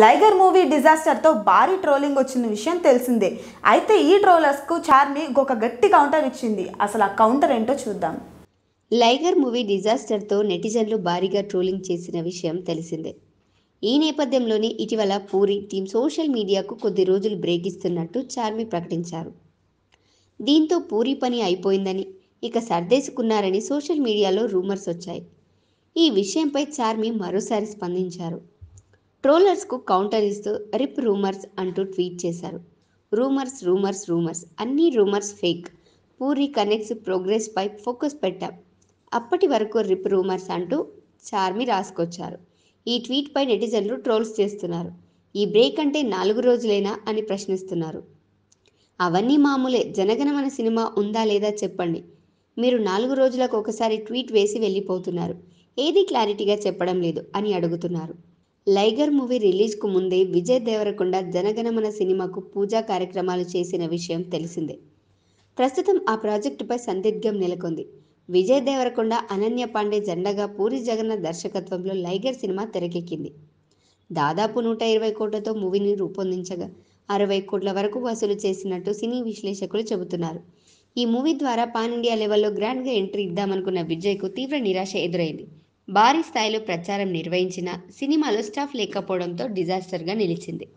లైగర్ movie డిజాస్టర్తో భారీ trolling వచ్చిన విషయం తెలిసిందే అయితే ఈ ట్రోలర్స్కు చార్మి ఒక గట్టి కౌంటర్ ఇచ్చింది అసలు ఆ కౌంటర్ ఏంటో చూద్దాం లైగర్ మూవీ డిజాస్టర్తో నెటిజన్లు భారీగా ట్రోలింగ్ చేసిన విషయం తెలిసిందే ఈ నేపథ్యంలోనే ఇటీవల పూరి టీం సోషల్ మీడియాకు కొద్ది రోజులు బ్రేక్ ఇస్తున్నట్టు చార్మి ప్రకటించారు దీంతో పూరి పని అయిపోయిందని ఇక సర్దేసుకున్నారని సోషల్ మీడియాలో రూమర్స్ వచ్చాయి ఈ విషయంపై చార్మి మరోసారి స్పందించారు ట్రోలర్స్కు కౌంటర్ ఇస్తూ రిప్ రూమర్స్ అంటూ ట్వీట్ చేశారు రూమర్స్ రూమర్స్ రూమర్స్ అన్ని రూమర్స్ ఫేక్ పూరి కనెక్ట్స్ ప్రోగ్రెస్పై ఫోకస్ పెట్టాం అప్పటి వరకు రిప్ రూమర్స్ అంటూ చార్మి రాసుకొచ్చారు ఈ ట్వీట్పై నెటిజన్లు ట్రోల్స్ చేస్తున్నారు ఈ బ్రేక్ అంటే నాలుగు రోజులేనా అని ప్రశ్నిస్తున్నారు అవన్నీ మామూలే జనగణమన సినిమా ఉందా లేదా చెప్పండి మీరు నాలుగు రోజులకు ఒకసారి ట్వీట్ వేసి వెళ్ళిపోతున్నారు ఏది క్లారిటీగా చెప్పడం లేదు అని అడుగుతున్నారు లైగర్ మూవీ రిలీజ్కు ముందే విజయ్ దేవరకొండ జనగణమన సినిమాకు పూజా కార్యక్రమాలు చేసిన విషయం తెలిసిందే ప్రస్తుతం ఆ ప్రాజెక్టుపై సందిగ్ధం నెలకొంది విజయ్ దేవరకొండ అనన్య పాండే జెండగా పూరి జగన్న దర్శకత్వంలో లైగర్ సినిమా తెరకెక్కింది దాదాపు నూట ఇరవై కోట్లతో మూవీని రూపొందించగా అరవై కోట్ల వరకు వసూలు చేసినట్టు సినీ విశ్లేషకులు చెబుతున్నారు ఈ మూవీ ద్వారా పాన్ ఇండియా లెవెల్లో గ్రాండ్గా ఎంట్రీ ఇద్దామనుకున్న విజయ్కు తీవ్ర నిరాశ ఎదురైంది భారీ స్థాయిలో ప్రచారం నిర్వహించిన సినిమాలో స్టాఫ్ లేకపోవడంతో డిజాస్టర్గా నిలిచింది